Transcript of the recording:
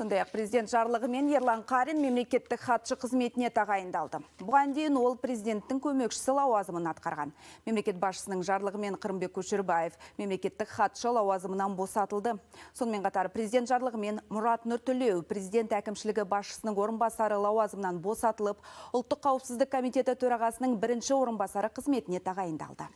сондай ақ президент жарлығымен ерлан қарин мемлекеттік хатшы қызметіне тағайындалды бұған дейін ол президенттің көмекшісі лауазымын атқарған мемлекет басшысының жарлығымен қырымбек көшербаев мемлекеттік хатшы лауазымынан босатылды сонымен қатар президент жарлығымен мұрат нұртілеу президент әкімшілігі басшысының орынбасары лауазымынан босатылып ұлттық қауіпсіздік комитеті төрағасының бірінші орынбасары қызметіне тағайындалды